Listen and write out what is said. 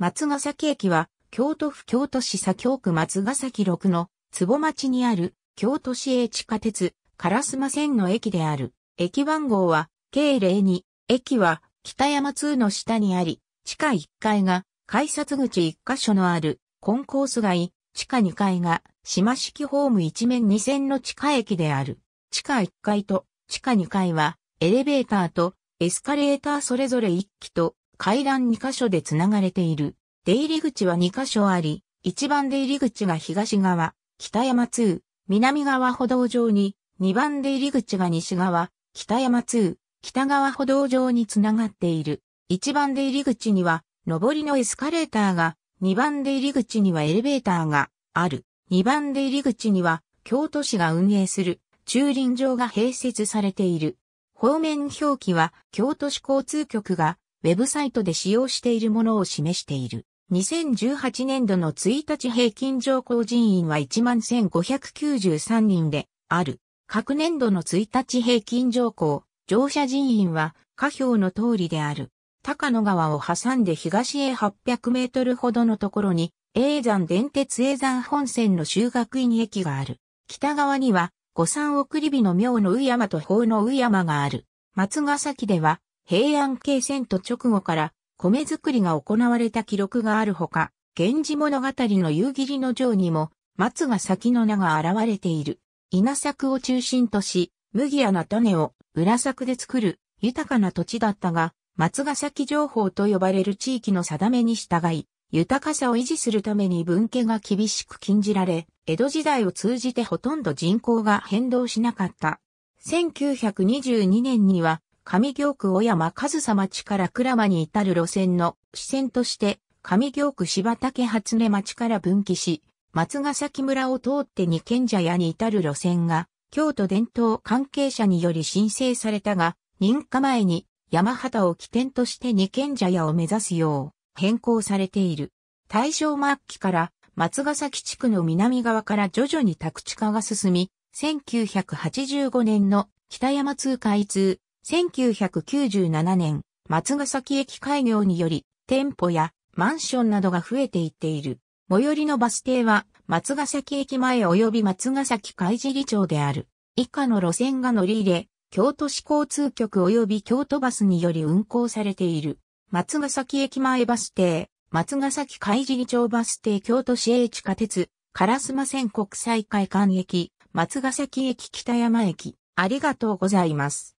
松ヶ崎駅は、京都府京都市左京区松ヶ崎6の坪町にある京都市営地下鉄烏丸線の駅である。駅番号は K02。駅は北山通の下にあり、地下1階が改札口1カ所のあるコンコース街、地下2階が島式ホーム一面2線の地下駅である。地下1階と地下2階はエレベーターとエスカレーターそれぞれ1機と階段2箇所で繋がれている。出入り口は2箇所あり、1番出入り口が東側、北山2、南側歩道上に、2番出入り口が西側、北山2、北側歩道上につながっている。1番出入り口には、上りのエスカレーターが、2番出入り口にはエレベーターがある。2番出入り口には、京都市が運営する駐輪場が併設されている。方面表記は、京都市交通局がウェブサイトで使用しているものを示している。2018年度の1日平均上降人員は11,593人である。各年度の1日平均上降、乗車人員は下表の通りである。高野川を挟んで東へ800メートルほどのところに、永山電鉄永山本線の修学院駅がある。北側には、五山送り火の妙の宇山と法の宇山がある。松ヶ崎では、平安京戦と直後から米作りが行われた記録があるほか、源氏物語の夕霧の城にも松が先の名が現れている。稲作を中心とし、麦やな種を裏作で作る豊かな土地だったが、松ヶ崎情報と呼ばれる地域の定めに従い、豊かさを維持するために文献が厳しく禁じられ、江戸時代を通じてほとんど人口が変動しなかった。1922年には上京区小山和佐町から倉間に至る路線の支線として、上京区柴竹初音町から分岐し、松ヶ崎村を通って二軒茶屋に至る路線が、京都伝統関係者により申請されたが、認可前に山畑を起点として二軒茶屋を目指すよう変更されている。大正末期から松ヶ崎地区の南側から徐々に宅地化が進み、1985年の北山通海通、1997年、松ヶ崎駅開業により、店舗やマンションなどが増えていっている。最寄りのバス停は、松ヶ崎駅前及び松ヶ崎海事議長である。以下の路線が乗り入れ、京都市交通局及び京都バスにより運行されている。松ヶ崎駅前バス停、松ヶ崎海事議長バス停京都市営地下鉄、烏丸線国際会館駅、松ヶ崎駅北山駅。ありがとうございます。